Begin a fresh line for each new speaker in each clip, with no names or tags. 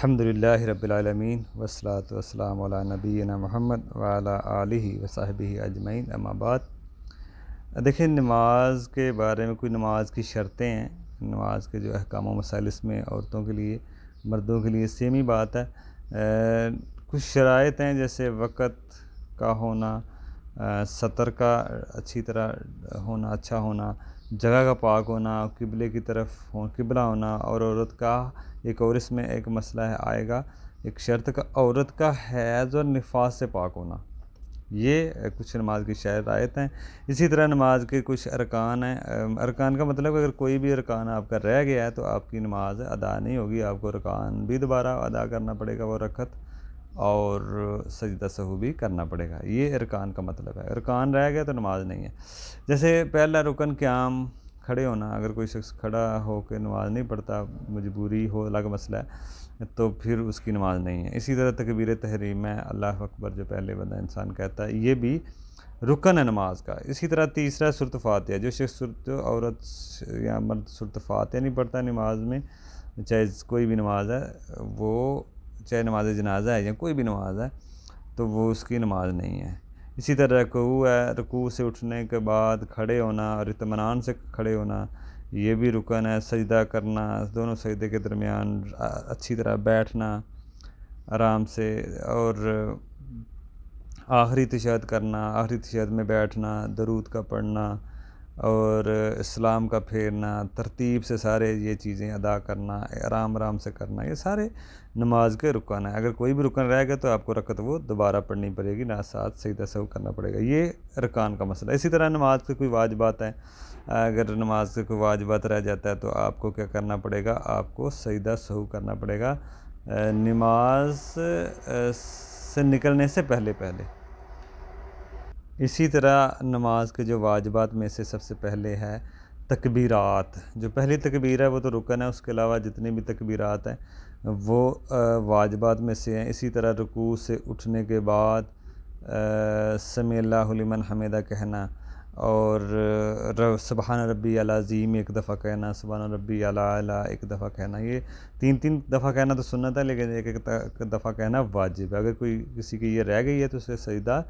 الحمد للہ رب العالمین وسلات وسلام علی نبینا محمد وعلّہ علیہ وصحبہ اجمعین اما بعد دیکھیں نماز کے بارے میں کوئی نماز کی شرطیں ہیں نماز کے جو احکام و مسائل اس میں عورتوں کے لیے مردوں کے لیے سیم ہی بات ہے کچھ شرائط ہیں جیسے وقت کا ہونا سطر کا اچھی طرح ہونا اچھا ہونا جگہ کا پاک ہونا قبلے کی طرف قبلہ ہونا اور عورت کا ایک اور اس میں ایک مسئلہ ہے آئے گا ایک شرط کا عورت کا حیض اور نفاذ سے پاک ہونا یہ کچھ نماز کی شاید آیت ہیں اسی طرح نماز کے کچھ ارکان ہیں ارکان کا مطلب اگر کوئی بھی ارکان آپ کا رہ گیا ہے تو آپ کی نماز ادا نہیں ہوگی آپ کو ارکان بھی دوبارہ ادا کرنا پڑے گا وہ رکھت اور سجدہ سہو بھی کرنا پڑے گا یہ ارکان کا مطلب ہے ارکان رہ گیا تو نماز نہیں ہے جیسے پہلا رکن قیام کھڑے ہونا اگر کوئی شخص کھڑا ہو کے نماز نہیں پڑھتا مجبوری ہو الگ مسئلہ ہے تو پھر اس کی نماز نہیں ہے اسی طرح تکبیر تحریم میں اللہ اکبر جو پہلے بندہ انسان کہتا ہے یہ بھی رکن ہے نماز کا اسی طرح تیسرا صورت فاتحہ جو شخص عورت یا مرد صورت فاتحہ نہیں پڑھتا نماز میں چاہے کوئی بھی نماز ہے وہ چاہے نماز جنازہ ہے یا کوئی بھی نماز ہے تو وہ اس کی نماز نہیں ہے اسی طرح رکوع ہے رکوع سے اٹھنے کے بعد کھڑے ہونا اور اطمینان سے کھڑے ہونا یہ بھی رکن ہے سجدہ کرنا دونوں سجدے کے درمیان اچھی طرح بیٹھنا آرام سے اور آخری تشہد کرنا آخری تشہد میں بیٹھنا درود کا پڑھنا اور اسلام کا پھیرنا ترتیب سے سارے یہ چیزیں ادا کرنا آرام آرام سے کرنا یہ سارے نماز کے رکن ہیں اگر کوئی بھی رکن رہ گیا تو آپ کو رکت وہ دوبارہ پڑھنی پڑے گی نہ ساتھ سیدھا سہو کرنا پڑے گا یہ رکان کا مسئلہ اسی طرح نماز کے کوئی واجبات ہیں اگر نماز کے کوئی واجبات رہ جاتا ہے تو آپ کو کیا کرنا پڑے گا آپ کو سیدھا سہو کرنا پڑے گا نماز سے نکلنے سے پہلے پہلے اسی طرح نماز کے جو واجبات میں سے سب سے پہلے ہے تکبیرات جو پہلی تکبیر ہے وہ تو رکن ہے اس کے علاوہ جتنی بھی تکبیرات ہیں وہ واجبات میں سے ہیں اسی طرح رکوع سے اٹھنے کے بعد سمی اللہ لمن حمیدہ کہنا اور سبحان ربی العظیم ایک دفعہ کہنا سبحان ربی ال ایک دفعہ کہنا یہ تین تین دفعہ کہنا تو سنت ہے لیکن ایک ایک دفعہ کہنا واجب ہے اگر کوئی کسی کی یہ رہ گئی ہے تو اسے سجدہ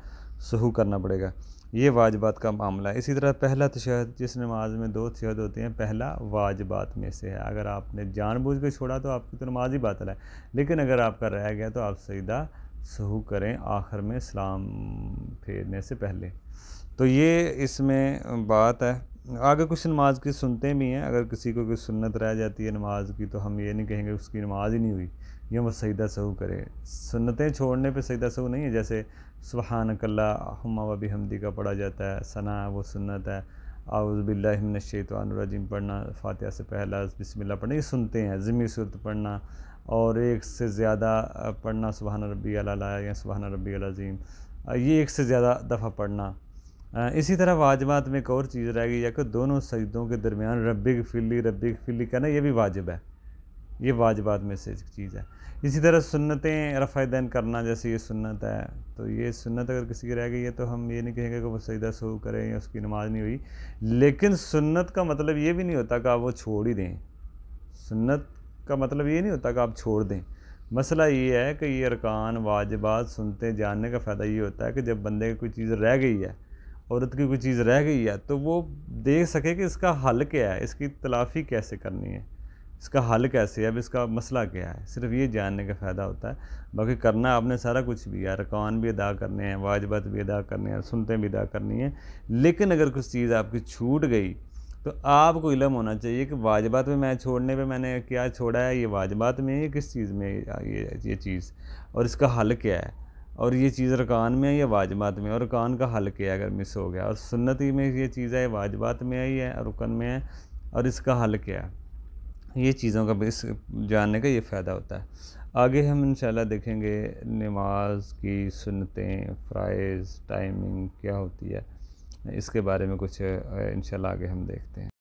سہو کرنا پڑے گا یہ واجبات کا معاملہ ہے اسی طرح پہلا تشہد جس نماز میں دو تشہد ہوتے ہیں پہلا واجبات میں سے ہے اگر آپ نے جان بوجھ کے چھوڑا تو آپ کی تو نماز ہی باطل ہے لیکن اگر آپ کا رہ گیا تو آپ سیدھا سہو کریں آخر میں اسلام پھیرنے سے پہلے تو یہ اس میں بات ہے آگے کچھ نماز کی سنتے بھی ہیں اگر کسی کو کوئی سنت رہ جاتی ہے نماز کی تو ہم یہ نہیں کہیں گے اس کی نماز ہی نہیں ہوئی یا وہ سجدہ سہو کرے سنتیں چھوڑنے پہ سجدہ سہو نہیں ہے جیسے سبحان اللہ ہمہ بابی حمدی کا پڑھا جاتا ہے ثنا وہ سنت ہے اعوذ باللہ من الشیطان الرجیم پڑھنا فاتحہ سے پہلا بسم اللہ پڑھنا یہ سنتے ہیں ضمی صورت پڑھنا اور ایک سے زیادہ پڑھنا سبحان ربی یا سبحان ربی العظیم یہ ایک سے زیادہ دفعہ پڑھنا اسی طرح واجبات میں ایک اور چیز رہ گئی ہے کہ دونوں سجدوں کے درمیان ربی گ فیلی رب فیلی کہنا یہ بھی واجب ہے یہ واجبات میں سے ایک چیز ہے اسی طرح سنتیں رفع دین کرنا جیسے یہ سنت ہے تو یہ سنت اگر کسی کی رہ گئی ہے تو ہم یہ نہیں کہیں گے کہ وہ سجدہ سو کریں یا اس کی نماز نہیں ہوئی لیکن سنت کا مطلب یہ بھی نہیں ہوتا کہ آپ وہ چھوڑ ہی دیں سنت کا مطلب یہ نہیں ہوتا کہ آپ چھوڑ دیں مسئلہ یہ ہے کہ یہ ارکان واجبات سنتے جاننے کا فائدہ یہ ہوتا ہے کہ جب بندے کی کوئی چیز رہ گئی ہے عورت کی کوئی چیز رہ گئی ہے تو وہ دیکھ سکے کہ اس کا حل کیا ہے اس کی تلافی کیسے کرنی ہے اس کا حل کیسے ہے اب اس کا مسئلہ کیا ہے صرف یہ جاننے کا فائدہ ہوتا ہے باقی کرنا آپ نے سارا کچھ بھی ہے رکان بھی ادا کرنے ہیں واجبات بھی ادا کرنے ہیں سنتیں بھی ادا کرنی ہیں لیکن اگر کچھ چیز آپ کی چھوٹ گئی تو آپ کو علم ہونا چاہیے کہ واجبات میں میں چھوڑنے پہ میں نے کیا چھوڑا ہے یہ واجبات میں یہ کس چیز میں یہ چیز اور اس کا حل کیا ہے اور یہ چیز رکان میں ہے یا واجبات میں اور رکان کا حل کیا ہے اگر مس ہو گیا اور سنتی میں یہ چیز ہے واجبات میں آئی ہے رکن میں ہے اور اس کا حل کیا ہے یہ چیزوں کا اس جاننے کا یہ فائدہ ہوتا ہے آگے ہم انشاءاللہ دیکھیں گے نماز کی سنتیں فرائض ٹائمنگ کیا ہوتی ہے اس کے بارے میں کچھ انشاءاللہ آگے ہم دیکھتے ہیں